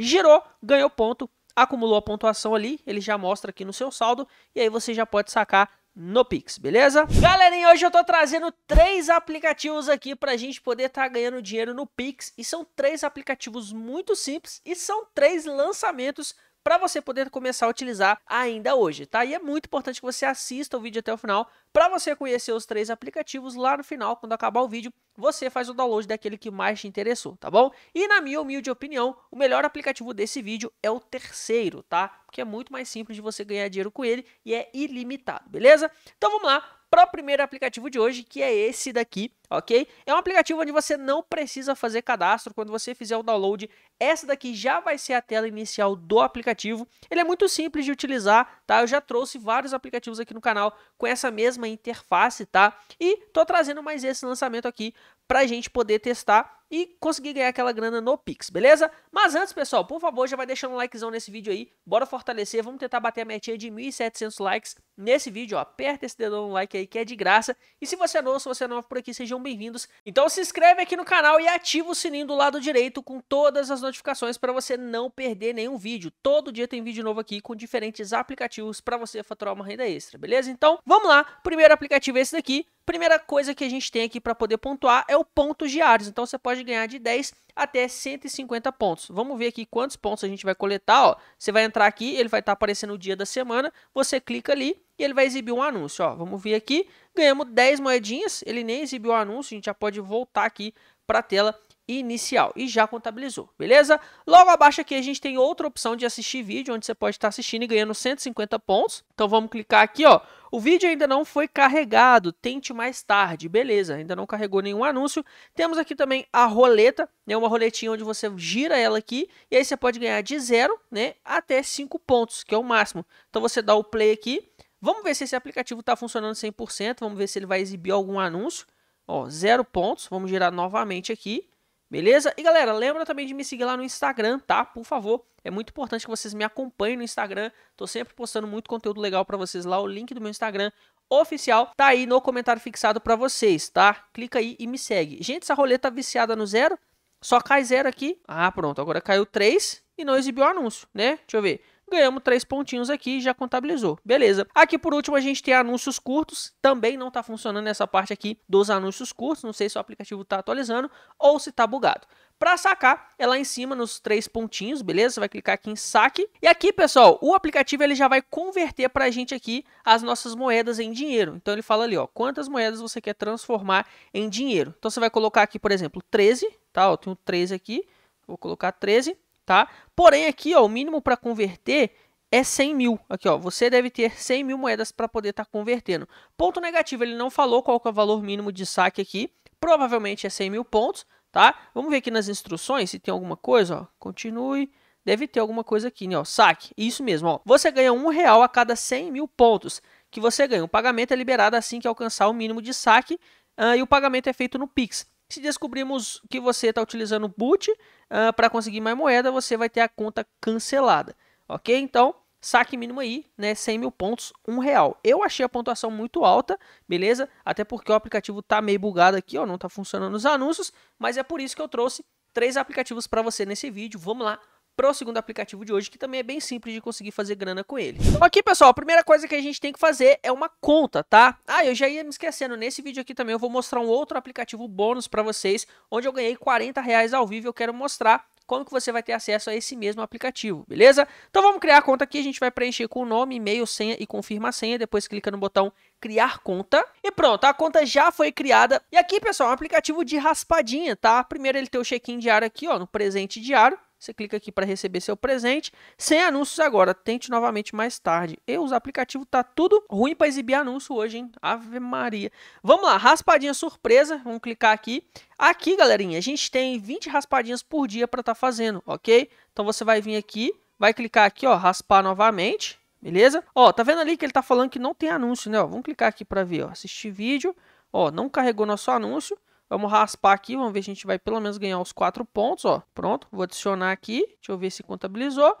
girou, ganhou ponto, acumulou a pontuação ali, ele já mostra aqui no seu saldo, e aí você já pode sacar no Pix, beleza? Galerinha, hoje eu tô trazendo três aplicativos aqui pra gente poder estar tá ganhando dinheiro no Pix, e são três aplicativos muito simples, e são três lançamentos para você poder começar a utilizar ainda hoje, tá? E é muito importante que você assista o vídeo até o final para você conhecer os três aplicativos lá no final, quando acabar o vídeo, você faz o download daquele que mais te interessou, tá bom? E na minha humilde opinião, o melhor aplicativo desse vídeo é o terceiro, tá? Porque é muito mais simples de você ganhar dinheiro com ele e é ilimitado, beleza? Então vamos lá, para o primeiro aplicativo de hoje, que é esse daqui, ok? É um aplicativo onde você não precisa fazer cadastro. Quando você fizer o download, essa daqui já vai ser a tela inicial do aplicativo. Ele é muito simples de utilizar, tá? Eu já trouxe vários aplicativos aqui no canal com essa mesma interface, tá? E tô trazendo mais esse lançamento aqui para a gente poder testar e conseguir ganhar aquela grana no Pix, beleza? Mas antes, pessoal, por favor, já vai deixando um likezão nesse vídeo aí, bora fortalecer, vamos tentar bater a metinha de 1.700 likes nesse vídeo, ó, aperta esse dedão no like aí que é de graça, e se você é novo, se você é novo por aqui, sejam bem-vindos, então se inscreve aqui no canal e ativa o sininho do lado direito com todas as notificações para você não perder nenhum vídeo, todo dia tem vídeo novo aqui com diferentes aplicativos para você faturar uma renda extra, beleza? Então, vamos lá, primeiro aplicativo é esse daqui, primeira coisa que a gente tem aqui para poder pontuar é o ponto diários, então você pode pode ganhar de 10 até 150 pontos. Vamos ver aqui quantos pontos a gente vai coletar. Ó. Você vai entrar aqui, ele vai estar tá aparecendo o dia da semana, você clica ali e ele vai exibir um anúncio. Ó. Vamos ver aqui, ganhamos 10 moedinhas, ele nem exibiu o anúncio, a gente já pode voltar aqui para a tela inicial e já contabilizou, beleza? Logo abaixo aqui a gente tem outra opção de assistir vídeo, onde você pode estar assistindo e ganhando 150 pontos. Então vamos clicar aqui, ó. O vídeo ainda não foi carregado, tente mais tarde, beleza, ainda não carregou nenhum anúncio. Temos aqui também a roleta, né, uma roletinha onde você gira ela aqui e aí você pode ganhar de zero, né, até 5 pontos, que é o máximo. Então você dá o play aqui, vamos ver se esse aplicativo está funcionando 100%, vamos ver se ele vai exibir algum anúncio. Ó, zero pontos, vamos girar novamente aqui Beleza? E galera, lembra também de me seguir lá no Instagram, tá? Por favor, é muito importante que vocês me acompanhem no Instagram. Tô sempre postando muito conteúdo legal para vocês lá. O link do meu Instagram oficial tá aí no comentário fixado para vocês, tá? Clica aí e me segue. Gente, essa roleta tá viciada no zero? Só cai zero aqui. Ah, pronto, agora caiu três e não exibiu o anúncio, né? Deixa eu ver ganhamos três pontinhos aqui e já contabilizou. Beleza. Aqui por último a gente tem anúncios curtos, também não está funcionando essa parte aqui dos anúncios curtos, não sei se o aplicativo está atualizando ou se está bugado. Para sacar, é lá em cima nos três pontinhos, beleza? Você vai clicar aqui em saque. E aqui, pessoal, o aplicativo ele já vai converter para a gente aqui as nossas moedas em dinheiro. Então ele fala ali, ó, quantas moedas você quer transformar em dinheiro. Então você vai colocar aqui, por exemplo, 13, tá? Eu tenho 13 aqui, vou colocar 13 tá? Porém, aqui, ó, o mínimo para converter é 100 mil. Aqui, ó, você deve ter 100 mil moedas para poder estar tá convertendo. Ponto negativo, ele não falou qual é o valor mínimo de saque aqui. Provavelmente é 100 mil pontos, tá? Vamos ver aqui nas instruções se tem alguma coisa, ó. Continue. Deve ter alguma coisa aqui, né? Ó, saque. Isso mesmo, ó. Você ganha um real a cada 100 mil pontos que você ganha. O pagamento é liberado assim que alcançar o mínimo de saque uh, e o pagamento é feito no Pix. Se descobrirmos que você está utilizando boot uh, ah, para conseguir mais moeda, você vai ter a conta cancelada. Ok? Então, saque mínimo aí, né? 100 mil pontos, um real. Eu achei a pontuação muito alta, beleza? Até porque o aplicativo está meio bugado aqui, ó, não está funcionando os anúncios, mas é por isso que eu trouxe três aplicativos para você nesse vídeo. Vamos lá para o segundo aplicativo de hoje, que também é bem simples de conseguir fazer grana com ele. Então aqui, pessoal, a primeira coisa que a gente tem que fazer é uma conta, tá? Ah, eu já ia me esquecendo, nesse vídeo aqui também eu vou mostrar um outro aplicativo bônus para vocês, onde eu ganhei 40 reais ao vivo eu quero mostrar como que você vai ter acesso a esse mesmo aplicativo, beleza? Então vamos criar a conta aqui, a gente vai preencher com o nome, e-mail, senha e confirma a senha, depois clica no botão criar conta e pronto, a conta já foi criada. E aqui, pessoal, é um aplicativo de raspadinha, tá? Primeiro ele tem o check-in diário aqui, ó, no presente diário. Você clica aqui para receber seu presente. Sem anúncios agora, tente novamente mais tarde. E os aplicativos tá tudo ruim para exibir anúncio hoje, hein? Ave Maria. Vamos lá, raspadinha surpresa. Vamos clicar aqui. Aqui, galerinha, a gente tem 20 raspadinhas por dia para estar tá fazendo, ok? Então você vai vir aqui, vai clicar aqui, ó, raspar novamente. Beleza? Ó, tá vendo ali que ele tá falando que não tem anúncio, né? Ó, vamos clicar aqui para ver, ó, assistir vídeo. Ó, não carregou nosso anúncio. Vamos raspar aqui, vamos ver se a gente vai pelo menos ganhar os quatro pontos, ó. Pronto, vou adicionar aqui, deixa eu ver se contabilizou.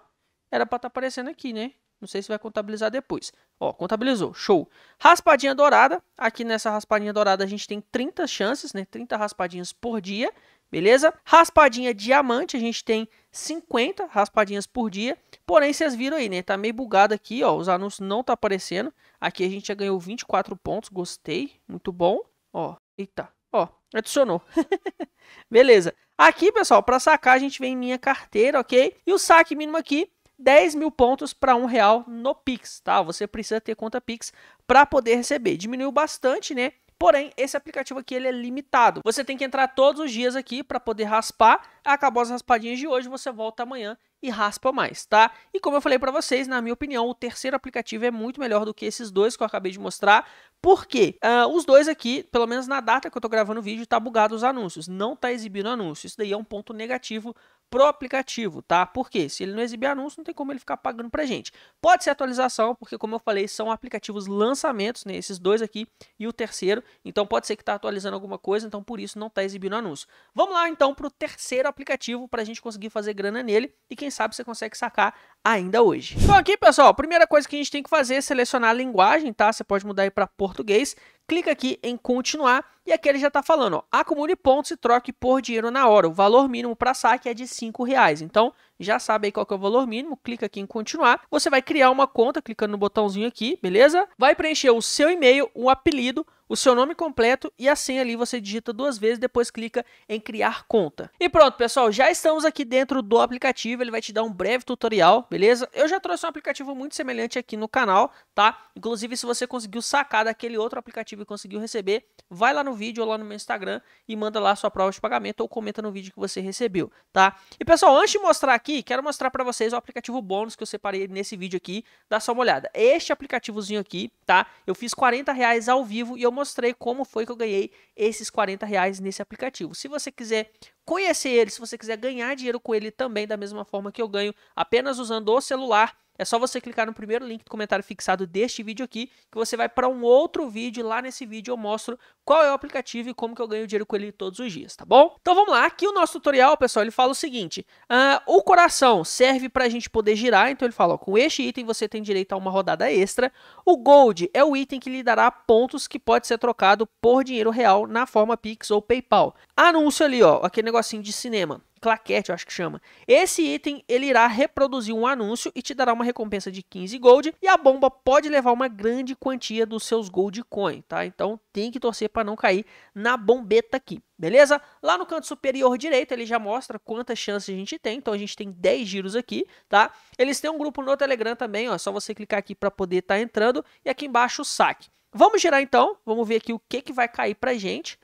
Era para estar tá aparecendo aqui, né? Não sei se vai contabilizar depois. Ó, contabilizou, show. Raspadinha dourada, aqui nessa raspadinha dourada a gente tem 30 chances, né? 30 raspadinhas por dia, beleza? Raspadinha diamante, a gente tem 50 raspadinhas por dia. Porém, vocês viram aí, né? Tá meio bugado aqui, ó, os anúncios não tá aparecendo. Aqui a gente já ganhou 24 pontos, gostei, muito bom. Ó, eita, Ó, adicionou. Beleza. Aqui, pessoal, para sacar, a gente vem em minha carteira, ok? E o saque mínimo aqui, 10 mil pontos para um real no Pix, tá? Você precisa ter conta Pix para poder receber. Diminuiu bastante, né? Porém, esse aplicativo aqui ele é limitado. Você tem que entrar todos os dias aqui para poder raspar. Acabou as raspadinhas de hoje, você volta amanhã e raspa mais, tá? E como eu falei para vocês, na minha opinião, o terceiro aplicativo é muito melhor do que esses dois que eu acabei de mostrar, porque uh, ah, os dois aqui, pelo menos na data que eu tô gravando o vídeo, tá bugado os anúncios, não tá exibindo anúncios. Isso daí é um ponto negativo pro aplicativo, tá? Porque se ele não exibir anúncio, não tem como ele ficar pagando pra gente. Pode ser atualização, porque como eu falei, são aplicativos lançamentos, né? Esses dois aqui e o terceiro. Então pode ser que tá atualizando alguma coisa, então por isso não tá exibindo anúncio. Vamos lá então pro terceiro aplicativo pra gente conseguir fazer grana nele e quem sabe você consegue sacar ainda hoje. Então aqui, pessoal, primeira coisa que a gente tem que fazer é selecionar a linguagem, tá? Você pode mudar aí para português clica aqui em continuar e aqui ele já está falando, ó, acumule pontos e troque por dinheiro na hora. O valor mínimo para saque é de R$ reais. Então, já sabe aí qual é o valor mínimo, clica aqui em continuar. Você vai criar uma conta clicando no botãozinho aqui, beleza? Vai preencher o seu e-mail, um apelido, o seu nome completo e a senha ali você digita duas vezes, depois clica em criar conta. E pronto, pessoal, já estamos aqui dentro do aplicativo, ele vai te dar um breve tutorial, beleza? Eu já trouxe um aplicativo muito semelhante aqui no canal, tá? Inclusive, se você conseguiu sacar daquele outro aplicativo e conseguiu receber, vai lá no vídeo ou lá no meu Instagram e manda lá sua prova de pagamento ou comenta no vídeo que você recebeu, tá? E pessoal, antes de mostrar aqui, quero mostrar para vocês o aplicativo bônus que eu separei nesse vídeo aqui, dá só uma olhada. Este aplicativozinho aqui, tá? Eu fiz 40 reais ao vivo e eu mostrei como foi que eu ganhei esses 40 reais nesse aplicativo. Se você quiser conhecer ele, se você quiser ganhar dinheiro com ele também, da mesma forma que eu ganho, apenas usando o celular, é só você clicar no primeiro link do comentário fixado deste vídeo aqui, que você vai para um outro vídeo. Lá nesse vídeo eu mostro qual é o aplicativo e como que eu ganho dinheiro com ele todos os dias, tá bom? Então vamos lá, aqui o nosso tutorial, pessoal, ele fala o seguinte, uh, o coração serve para a gente poder girar, então ele fala, ó, com este item você tem direito a uma rodada extra. O gold é o item que lhe dará pontos que pode ser trocado por dinheiro real na forma Pix ou PayPal. Anúncio ali, ó, aquele negocinho de cinema, claquete, eu acho que chama. Esse item, ele irá reproduzir um anúncio e te dará uma recompensa de 15 gold, e a bomba pode levar uma grande quantia dos seus gold coin, tá? Então tem que torcer para não cair na bombeta aqui, beleza? Lá no canto superior direito, ele já mostra quantas chances a gente tem, então a gente tem 10 giros aqui, tá? Eles têm um grupo no Telegram também, ó, é só você clicar aqui para poder estar tá entrando, e aqui embaixo o saque. Vamos girar então, vamos ver aqui o que, que vai cair pra gente.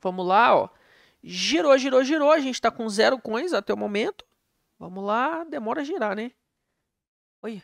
Vamos lá, ó. Girou, girou, girou. A gente está com zero coins até o momento. Vamos lá, demora a girar, né? Olha.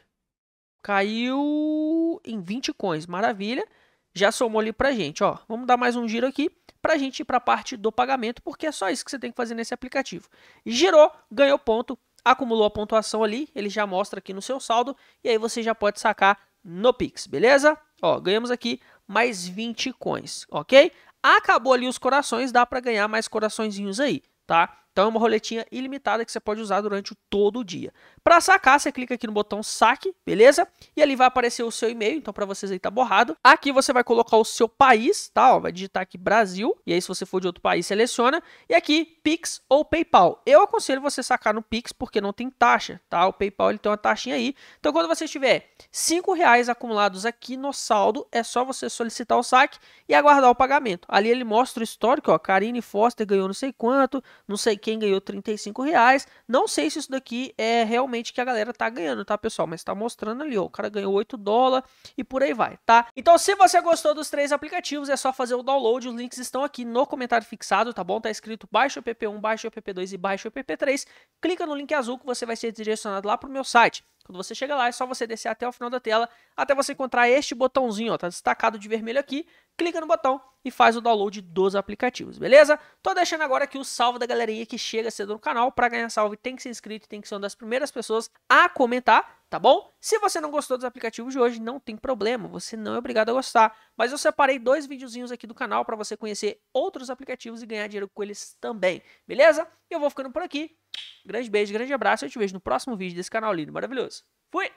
Caiu em 20 coins, maravilha. Já somou ali pra gente, ó. Vamos dar mais um giro aqui pra gente ir pra parte do pagamento, porque é só isso que você tem que fazer nesse aplicativo. Girou, ganhou ponto, acumulou a pontuação ali, ele já mostra aqui no seu saldo, e aí você já pode sacar no Pix, beleza? Ó, ganhamos aqui mais 20 coins, ok? Acabou ali os corações, dá para ganhar mais coraçõezinhos aí, tá? Então é uma roletinha ilimitada que você pode usar durante todo o dia. Para sacar, você clica aqui no botão saque, beleza? E ali vai aparecer o seu e-mail, então para vocês aí tá borrado. Aqui você vai colocar o seu país, tá? Ó, vai digitar aqui Brasil, e aí se você for de outro país, seleciona. E aqui Pix ou PayPal. Eu aconselho você sacar no Pix porque não tem taxa, tá? O PayPal ele tem uma taxinha aí. Então quando você tiver 5 reais acumulados aqui no saldo, é só você solicitar o saque e aguardar o pagamento. Ali ele mostra o histórico, ó, Karine Foster ganhou não sei quanto, não sei quem ganhou 35 reais. Não sei se isso daqui é realmente realmente que a galera tá ganhando, tá, pessoal? Mas tá mostrando ali, ó, o cara ganhou 8 dólares e por aí vai, tá? Então, se você gostou dos três aplicativos, é só fazer o download, os links estão aqui no comentário fixado, tá bom? Tá escrito baixo o PP1, baixo o PP2 e baixo o PP3. Clica no link azul que você vai ser direcionado lá pro meu site. Quando você chega lá, é só você descer até o final da tela, até você encontrar este botãozinho, ó, tá destacado de vermelho aqui, clica no botão e faz o download dos aplicativos, beleza? Tô deixando agora aqui o salve da galerinha que chega cedo no canal, para ganhar salve tem que ser inscrito, tem que ser uma das primeiras pessoas a comentar, tá bom? Se você não gostou dos aplicativos de hoje, não tem problema, você não é obrigado a gostar, mas eu separei dois videozinhos aqui do canal para você conhecer outros aplicativos e ganhar dinheiro com eles também, beleza? Eu vou ficando por aqui, Grande beijo, grande abraço. Eu te vejo no próximo vídeo desse canal lindo, maravilhoso. Fui!